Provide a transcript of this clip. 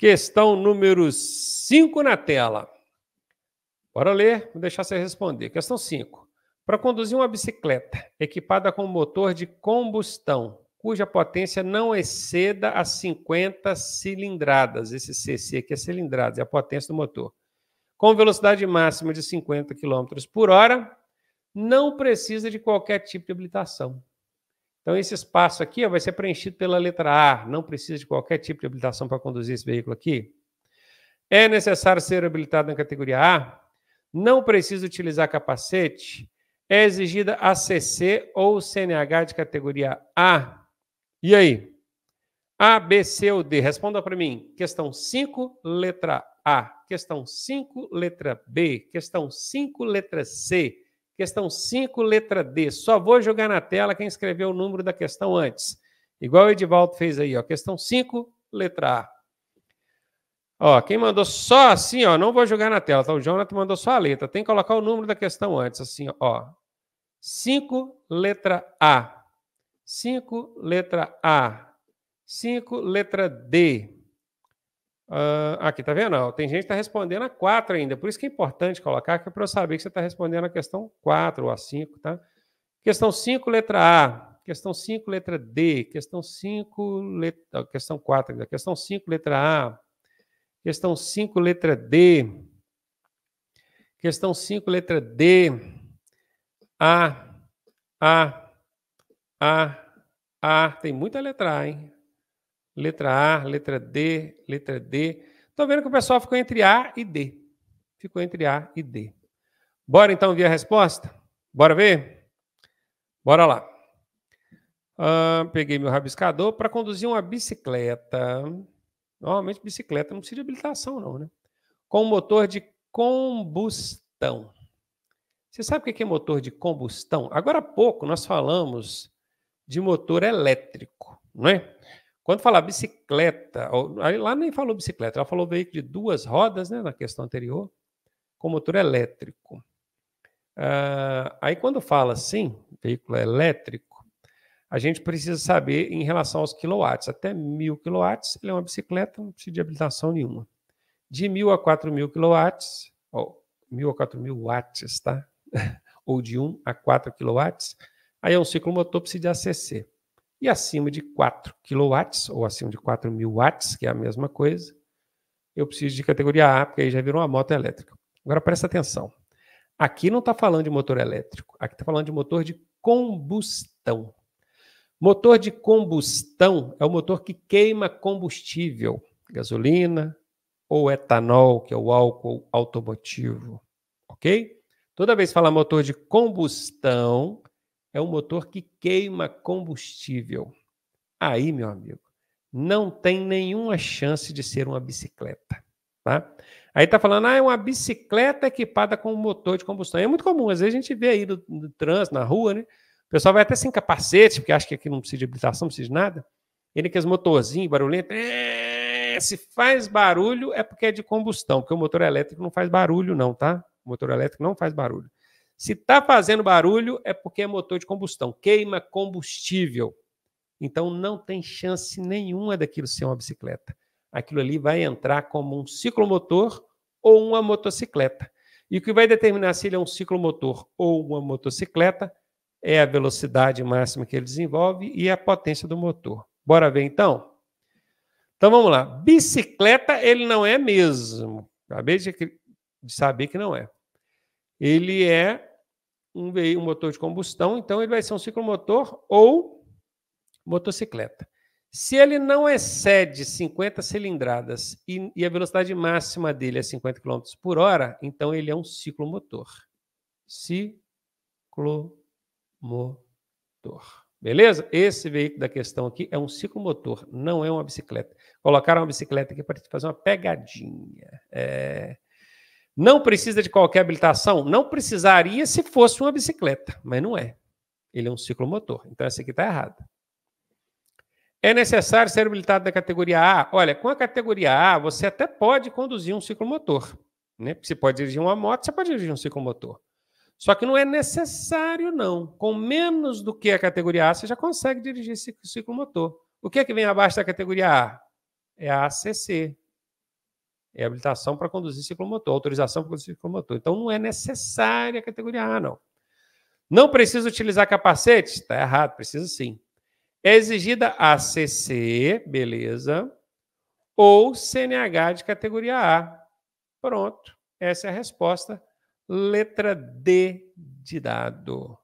Questão número 5 na tela. Bora ler, vou deixar você responder. Questão 5. Para conduzir uma bicicleta equipada com motor de combustão, cuja potência não exceda a 50 cilindradas, esse CC aqui é cilindradas, é a potência do motor, com velocidade máxima de 50 km por hora, não precisa de qualquer tipo de habilitação. Então, esse espaço aqui ó, vai ser preenchido pela letra A. Não precisa de qualquer tipo de habilitação para conduzir esse veículo aqui. É necessário ser habilitado na categoria A. Não precisa utilizar capacete. É exigida ACC ou CNH de categoria A. E aí? A, B, C ou D? Responda para mim. Questão 5, letra A. Questão 5, letra B. Questão 5, letra C. Questão 5, letra D. Só vou jogar na tela quem escreveu o número da questão antes. Igual o Edivaldo fez aí, ó. Questão 5, letra A. Ó, quem mandou só assim, ó, não vou jogar na tela, tá? O Jonathan mandou só a letra. Tem que colocar o número da questão antes, assim, ó. 5, letra A. 5, letra A. 5, letra D. Uh, aqui, tá vendo? tem gente que está respondendo a 4 ainda. Por isso que é importante colocar que é para eu saber que você está respondendo a questão 4 ou a 5, tá? Questão 5, letra A. Questão 5, letra D. Questão 5, letra... Questão 4 ainda. Questão 5, letra A. Questão 5, letra D. Questão 5, letra D. A. A. A. A. Tem muita letra A, hein? Letra A, letra D, letra D. Estou vendo que o pessoal ficou entre A e D. Ficou entre A e D. Bora então ver a resposta? Bora ver? Bora lá. Ah, peguei meu rabiscador para conduzir uma bicicleta. Normalmente bicicleta não precisa de habilitação, não, né? Com motor de combustão. Você sabe o que é motor de combustão? Agora há pouco nós falamos de motor elétrico, não é? Quando falar bicicleta, lá nem falou bicicleta, ela falou veículo de duas rodas, né, na questão anterior, com motor elétrico. Ah, aí quando fala assim, veículo elétrico, a gente precisa saber em relação aos quilowatts. Até mil quilowatts, ele é uma bicicleta, não precisa de habilitação nenhuma. De mil a quatro mil quilowatts, ou mil a quatro mil watts, tá? ou de um a quatro quilowatts, aí é um ciclomotor, precisa de ACC e acima de 4 kW, ou acima de 4 mil watts, que é a mesma coisa, eu preciso de categoria A, porque aí já virou uma moto elétrica. Agora presta atenção. Aqui não está falando de motor elétrico, aqui está falando de motor de combustão. Motor de combustão é o motor que queima combustível, gasolina ou etanol, que é o álcool automotivo. Ok? Toda vez que falar motor de combustão, é um motor que queima combustível. Aí, meu amigo, não tem nenhuma chance de ser uma bicicleta. Tá? Aí está falando, ah, é uma bicicleta equipada com um motor de combustão. É muito comum, às vezes a gente vê aí no, no trânsito, na rua, né? O pessoal vai até sem capacete, porque acha que aqui não precisa de habilitação, não precisa de nada. Ele quer os motorzinhos barulhentos, é, se faz barulho é porque é de combustão, porque o motor elétrico não faz barulho, não, tá? O motor elétrico não faz barulho. Se está fazendo barulho, é porque é motor de combustão, queima combustível. Então não tem chance nenhuma daquilo ser uma bicicleta. Aquilo ali vai entrar como um ciclomotor ou uma motocicleta. E o que vai determinar se ele é um ciclomotor ou uma motocicleta é a velocidade máxima que ele desenvolve e a potência do motor. Bora ver então? Então vamos lá. Bicicleta ele não é mesmo. Acabei de saber que não é. Ele é um, veículo, um motor de combustão, então ele vai ser um ciclomotor ou motocicleta. Se ele não excede 50 cilindradas e, e, a velocidade máxima dele é 50 km por hora, então ele é um ciclomotor. Ciclomotor. Beleza? Esse veículo da questão aqui é um ciclomotor, não é uma bicicleta. Colocaram uma bicicleta aqui para fazer uma pegadinha. É... Não precisa de qualquer habilitação? Não precisaria se fosse uma bicicleta, mas não é. Ele é um ciclomotor, então essa aqui está errada. É necessário ser habilitado da categoria A? Olha, com a categoria A, você até pode conduzir um ciclomotor. Né? Você pode dirigir uma moto, você pode dirigir um ciclomotor. Só que não é necessário, não. Com menos do que a categoria A, você já consegue dirigir ciclomotor. O que é que vem abaixo da categoria A? É a ACC, é habilitação para conduzir ciclomotor, autorização para conduzir ciclomotor. Então não é necessária a categoria A, não. Não precisa utilizar capacete? Está errado, precisa sim. É exigida ACC, beleza, ou CNH de categoria A. Pronto, essa é a resposta. Letra D de dado.